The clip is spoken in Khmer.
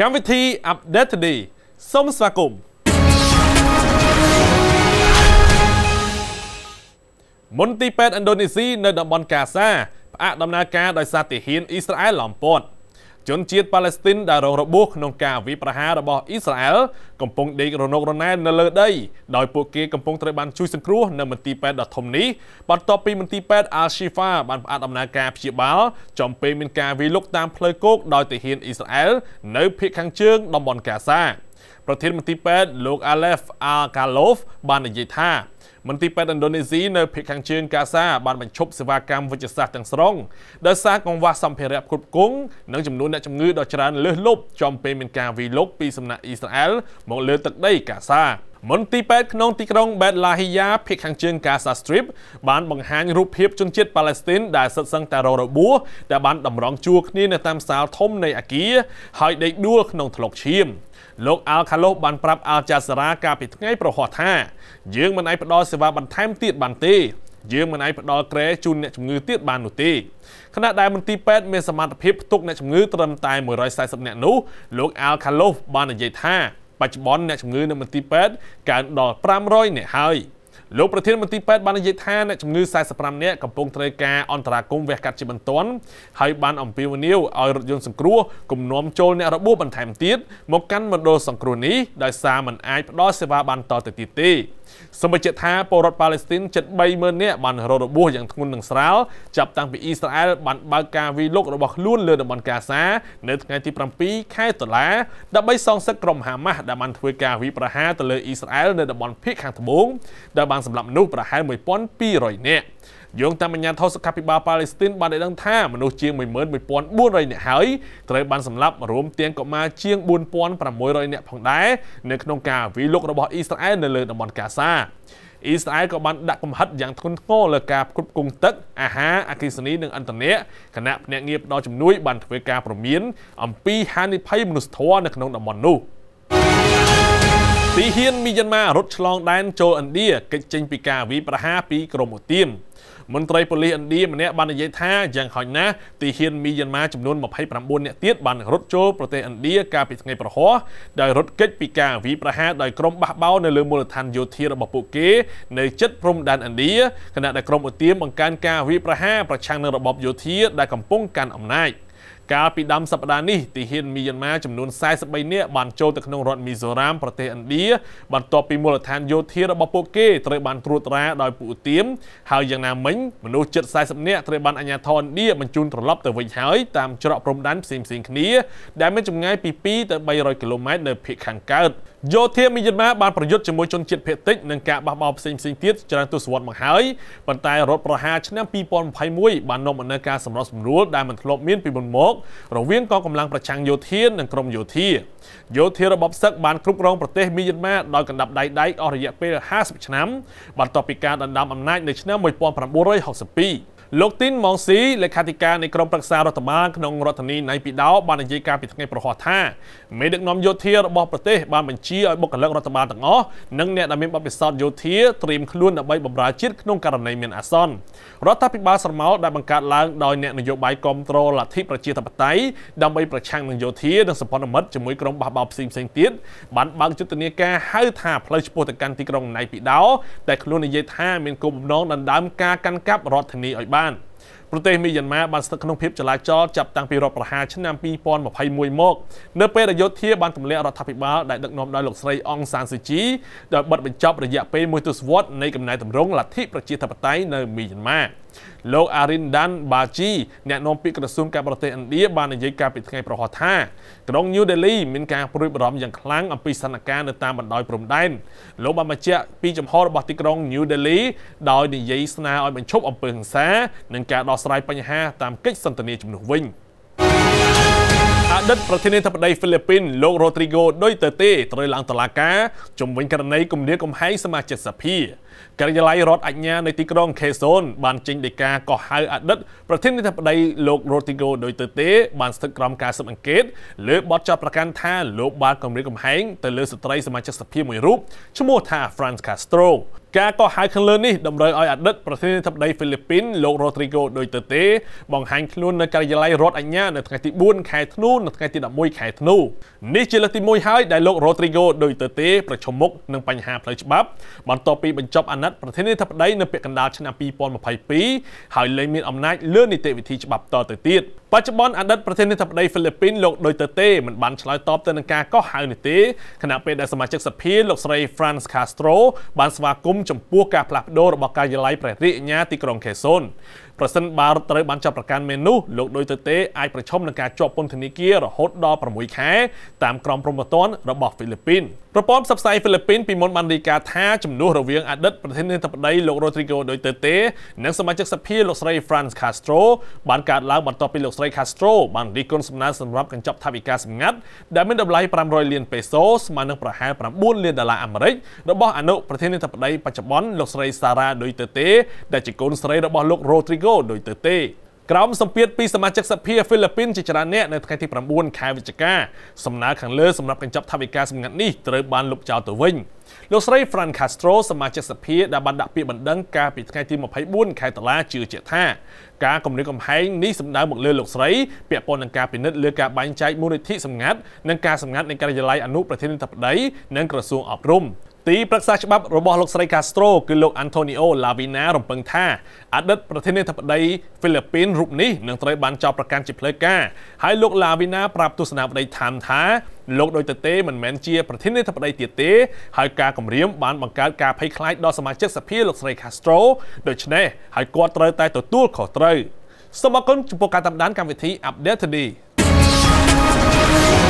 កម្មវិធី Update Today សូមស្វាគមន៍មន្ទីរពេទ្យឥណ្ឌូនេស៊ីនៅតំបន់កាសាផ្អាកដំណើរការដោយសារទាហានអ៊ីស្រាអែលឡំពាត់ជនជាតិប៉ាឡេស្ទីនដែលរងរបួសក្នុងការវាយប្រហាររបស់អ៊ីស្រាអែលកំពុងដេករណោករណែននៅលើដីដោយពួកគេកំពុងត្រូវបានជួយសង្គ្រោះនៅមន្ទីរពេទ្យដ៏ធំនេះបន្ទាប់ពីមន្ទីរពេទ្យ Al-Shifa បានផ្អាកដំណើរការព្យាបាលចំពេលមានការវាយលុកតាមផ្លូវគោកដោយទាហានអ៊ីស្រាអែលនៅភូមិខាងជើងតំបន់កាហ្សាប្រធានមន្ទីរពេទ្យលោក Aleph Al Kalov បាននិយាយថាមន្ទីរពេទ្យឥណ្ឌូនេស៊ីនៅភូមិខាងជើងកាសាបានបញ្ឈប់សេវាកម្មវិជ្ជសាស្ត្រទាំងស្រុងដោយសារកង្វះសម្ភារៈគ្រប់គង់និងចំនួនអ្នកជំងឺដ៏ច្រើនលើសលប់ចំពេលមានការវាយលុកពីសំណាក់អ៊ីស្រាអែលមកលើទឹកដីកាសាមន្ទីរពេទ្យក្នុងទីក្រុងបេតឡាហ៊ីយ៉ាភូមិខាងជើងកាសាស្ទ្រីបបានបង្ហាញរូបភាពជនជាតិប៉ាឡេស្ទីនដែលសិតសឹងតែរងរបួសដែលបានតម្រង់ជួរគ្នានៅតាមសាលធំនៃអាគារហើយដេកដួលក្នុងថ្លុកឈាមលោកអាល់ខាឡូបានប្រាប់អាល់ចាសារ៉ាកាលពីថ្ងៃប្រហោះថាយើងមិនអាចផ្ដល់សេវាបន្ថែមទៀតបានទេយើងមិនអាចផ្ដល់ក្រែជូនអ្នកជំងឺទៀតបាននោះទេខណៈដែលមន្ទីរពេទ្យមានសមត្ថភាពផ្ទុកអ្នកជំងឺត្រឹមតែ140នាក់នោះលោកអាល់ខាឡូបាននិយាយថាបច្ចុប្បន្នអ្នកជំងឺនៅមន្ទីរពេទ្យកើនដល់500នាក់ហើយ។លោកប្រធានមន្ទីរពេទ្យបាននិយាយថាអ្នកជំងឺ45នាក់កំពុងត្រូវការអន្តរាគមន៍វះកាត់ជាបន្ទាន់ហើយបានអំពាវនាវឲ្យរថយន្តសង្គ្រោះគំនុំចូលអ្នករបួសបន្ថែមទៀតមកកាន់មណ្ឌលសង្គ្រោះនេះដោយសារมันអាចផ្ដល់សេវាបានតទៅទៀតទេសម្បជិតថាពលរដ្ឋប៉ាឡេស្ទីនជិត30000នាក់បានរងរបួសយ៉ាងធ្ងន់និងស្រាលចាប់តាំងពីអ៊ីស្រាអែលបានបើកការវាយលុករបស់ខ្លួន លើតំបន់កាហ្សា នៅថ្ងៃទី7ខែតុលាដើម្បីសងសឹកក្រុមហាម៉ាស់ដែលបានធ្វើការវាយប្រហារទៅលើអ៊ីស្រាអែលនៅតំបន់ភៀកខាងត្បូងដោយត្រូវបានសម្លាប់មនុស្សប្រហែល1200នាក់យោងតាមអាជ្ញាធរសុខាភិបាលប៉ាឡេស្ទីនបានឲ្យដឹងថាមនុស្សជាង11400នាក់ហើយត្រូវបានសម្លាប់រួមទាំងកុមារជាង4600នាក់ផងដែរនៅក្នុងការវាយលុករបស់អ៊ីស្រាអែលនៅលើតំបន់កាហ្សាអ៊ីស្រាអែលក៏បានដាក់កំហិតយ៉ាងធ្ងន់ធ្ងរលើការគ្រប់គ្រងទឹកអាហារអគ្គិសនីនិងឥន្ធនៈគណៈភ្នាក់ងារផ្ដល់ជំនួយបានធ្វើការព្រមានអំពីហានិភ័យមនុស្សធម៌នៅក្នុងតំបន់នោះ។ទីហ៊ានមីយ៉ាន់ម៉ារត់ឆ្លងដែនចូលឥណ្ឌាកិច្ចចេញពីការវាយប្រហារពីក្រុមអូទៀមមន្ត្រីប៉ូលីសឥណ្ឌាម្នាក់បាននិយាយថាយ៉ាងហោចណាស់ទីហ៊ានមីយ៉ាន់ម៉ាចំនួន29នាក់ទៀតបានរត់ចូលប្រទេសឥណ្ឌាកាលពីថ្ងៃប្រហោះដោយរត់គេចពីការវាយប្រហារដោយក្រុមបះបោរនៅលើមូលដ្ឋានយោធារបស់ពួកគេនៅជិតព្រំដែនឥណ្ឌាខណៈដែលក្រុមអូទៀមបង្កើនការវាយប្រហារប្រឆាំងនឹងរបបយោធាដែលកំពុងកាន់អំណាច។កាលពីដើមសប្តាហ៍នេះទាហានមីយ៉ាន់ម៉ាចំនួន43នាក់បានចូលទៅក្នុងរដ្ឋមីសូរ៉ាមប្រទេសឥណ្ឌាបន្ទាប់ពីមូលដ្ឋានយោធារបស់ពួកគេត្រូវបានត្រួតត្រាដោយពួកឧទាមហើយយ៉ាងណាមិញមនុស្សជិត40នាក់ត្រូវបានអាជ្ញាធរឥណ្ឌាបញ្ជូនត្រឡប់ទៅវិញហើយតាមច្រកព្រំដែនផ្សេងៗគ្នា ដែលមានចម្ងាយពី2ទៅ300គីឡូម៉ែត្រនៅភាគខាងកើតយោធាមីយ៉ាន់ម៉ាបានប្រយុទ្ធជាមួយជនជាតិភៀតតិចនិងការបះបោរផ្សេងផ្សេងទៀតច្រើនទសវត្សរ៍មកហើយប៉ុន្តែរដ្ឋប្រហារឆ្នាំ2021បាននាំមកនូវការសម្រុះសម្រួលដែលមិនធ្លាប់មានពីមុនមករវាងកងកម្លាំងប្រឆាំងយោធានិងក្រមយោធាយោធារបបសឹកបានគ្រប់គ្រងប្រទេសមីយ៉ាន់ម៉ាដោយកណ្ដាប់ដៃដៃអស់រយៈពេល50ឆ្នាំបន្ទាប់ពីការដណ្ដើមអំណាចនៅឆ្នាំ1962លោកទីនម៉ងស៊ីលេខាធិការនៃក្រមប្រឹក្សារដ្ឋបាលក្នុងរដ្ឋធានីណៃពីដោបាននិយាយការពីថ្ងៃប្រហោះថាមេដឹកនាំយោធារបស់ប្រទេសបានបញ្ជាជាឲ្យបុគ្គលិករដ្ឋបាលទាំងអស់និងអ្នកដែលមានបទពិសោធន៍យោធាត្រៀមខ្លួនដើម្បីបម្រើជាតិក្នុងករណីមានអាសន្នរដ្ឋាភិបាលស្រមោលដែលបង្កើតឡើងដោយអ្នកនយោបាយគ្រប់គ្រងលទ្ធិប្រជាធិបតេយ្យដើម្បីប្រឆាំងនឹងយោធានិងសម្ព័ន្ធមិត្តជាមួយក្រុមបះបោផ្សេងផ្សេងទៀតបានបើកយុទ្ធនាការហៅថាផ្លូវឆ្ពោះទៅកាន់ទីក្រុងណៃពីដោដែលខ្លួននិយាយថាមានគោលបំណងដណ្ដើមការកាន់កាប់រដ្ឋធានីឲ្យបាន។ប្រទេសមីយ៉ាន់ម៉ាបានស្ថិតក្នុងភាពចលាចលចាប់តាំងពីរដ្ឋប្រហារឆ្នាំ2021មកនៅពេលដែលយោធាបានទម្លាក់រដ្ឋាភិបាលដែលដឹកនាំដោយលោកស្រីអងសានស៊ូជីដោយបិទបញ្ចប់រយៈពេលមួយទសវត្សរ៍នៃកំណែទម្រង់លទ្ធិប្រជាធិបតេយ្យនៅមីយ៉ាន់ម៉ាលោកអារិនដានបាជីអ្នកនាំពាក្យក្រសួងការបរទេសឥណ្ឌាបាននិយាយកាលពីថ្ងៃប្រហោះថាក្រុងញូដេលីមានការព្រួយបារម្ភយ៉ាងខ្លាំងអំពីស្ថានភាពនៅតាមបណ្ដោយព្រំដែនលោកបានបញ្ជាក់ពីចំហររបស់ទីក្រុងញូដេលីដោយនិយាយស្នើឲ្យបញ្ឈប់អំពើហិង្សា និងការដោះស្រាយបញ្ហាតាមកិច្ចសន្ទនាជំនួសវិញ។អតីតប្រធានាធិបតីហ្វីលីពីនលោករ៉ូទ្រីហ្គោដុយតេតេត្រូវឡើងតុលាការជំវិញករណីគំរាមកំហែងសមាជិកសភាការិយាល័យរដ្ឋអាជ្ញានៅទីក្រុងខេសូនបានចេញដីកាកោះហៅអតីតប្រធានាធិបតីលោករ៉ូទ្រីហ្គោដុយតេតេបានស្ថិតក្រោមការស៊ើបអង្កេតលើបទចោទប្រកាន់ថាលោកបានគំរាមកំហែងទៅលើស្ត្រីសមាជិកសភាមួយរូបឈ្មោះថា Franz Castro ការកោះហៅខាងលើនេះតម្រូវឲ្យអតីតប្រធានាធិបតីហ្វីលីពីនលោករ៉ូទ្រីហ្គោដូចទៅទេបង្ហាញខ្លួននៅការិយាល័យរដ្ឋអាជ្ញានៅថ្ងៃទី4ខែធ្នូនិងថ្ងៃទី11ខែធ្នូនេះជាលើកទី1ហើយដែលលោករ៉ូទ្រីហ្គោដូចទៅទេប្រឈមមុខនឹងបញ្ហាផ្លូវច្បាប់បន្ទាប់ពីបញ្ចប់អាណត្តិប្រធានាធិបតីនៅពាក់កណ្ដាលឆ្នាំ2022ហើយលែងមានអំណាចលើនីតិវិធីច្បាប់តទៅទៀតបច្ចុប្បន្នអតីតប្រធានាធិបតីហ្វីលីពីនលោកដុយតេទេមិនបានឆ្លើយតបទៅនឹងការកោះហៅនេះទេខណៈពេលដែលសមាជិកសភាលោកស្រី Franz Castro បានស្វាគមន៍ចំពោះការផ្លាស់ប្តូររបស់ការិយាល័យព្រះរាជអាជ្ញាទីក្រុងខេសុនប្រសិនបើរដ្ឋត្រូវបានចាប់ប្រកាន់មែននោះលោកដូចទៅទេអាចប្រឈមនឹងការជាប់ពន្ធនាគាររហូតដល់6ខែតាមក្រមព្រហ្មទណ្ឌរបស់ហ្វីលីពីនប្រព័ន្ធផ្សព្វផ្សាយហ្វីលីពីនពីមុនបានរាយការណ៍ថាចំនួនរវាងអតីតប្រធានាធិបតីលោករ៉ូទ្រីហ្គោដូចទៅទេនិងសមាជិកសភាលោកស្រី Franz Castro បានកើតឡើងបន្ទាប់ពីលោកស្រី Castro បានរិះគន់សំណើសម្រាប់កញ្ចប់ថវិកាសម្ងាត់ដែលមានតម្លៃ500លានបេសូស្មើនឹងប្រហែល9លានដុល្លារអាមេរិករបស់អនុប្រធានាធិបតី បច្ចុប្បន្នលោកស្រី Sara Duterte ដែលជាកូនស្រីរបស់លោករ៉ូទ្រី Rodrigo ដូចទៅទេ ក្រោមសម្ពាធពីសមាជិកសភាហ្វីលីពីនជាច្រើនអ្នកនៅថ្ងៃទី9ខែវិច្ឆិកាសំណើខាងលើសម្រាប់កញ្ចប់ថវិកាសម្ងាត់នេះត្រូវបានលុបចោលទៅវិញលោកស្រី Fran Castro សមាជិកសភាដែលបានដាក់ពាក្យបណ្ដឹងកាលពីថ្ងៃទី24ខែតុលាជឿជាក់ថាការគម្រាមកំហែងនេះសំដៅមកលើលោកស្រីពាក់ព័ន្ធនឹងការពិនិត្យលើការបែងចែកមូលនិធិសម្ងាត់និងការសម្ងាត់នៃការិយាល័យអនុប្រធានាធិបតីនិងក្រសួងអប់រំទីប្រឹក្សាច្បាប់របស់លោកស្រីកាស្ត្រូគឺលោកអាន់តូនីអូឡាវីណារំពឹងថាអតីតប្រធានាធិបតីហ្វីលីពីនរូបនេះនឹងត្រូវបានចោទប្រកាន់ជាផ្លូវការហើយលោកឡាវីណាប្រាប់ទស្សនាបតីថាមថាលោកដូចទៅទេមិនមែនជាប្រធានាធិបតីទៀតទេ ហើយការគម្រាមបានបង្កើតការភ័យខ្លាចដល់សមាជិកសភាលោកស្រីកាស្ត្រូដូច្នេះហើយគាត់ត្រូវតែទទួលខុសត្រូវសូមអរគុណចំពោះការតាមដានកម្មវិធី Update Today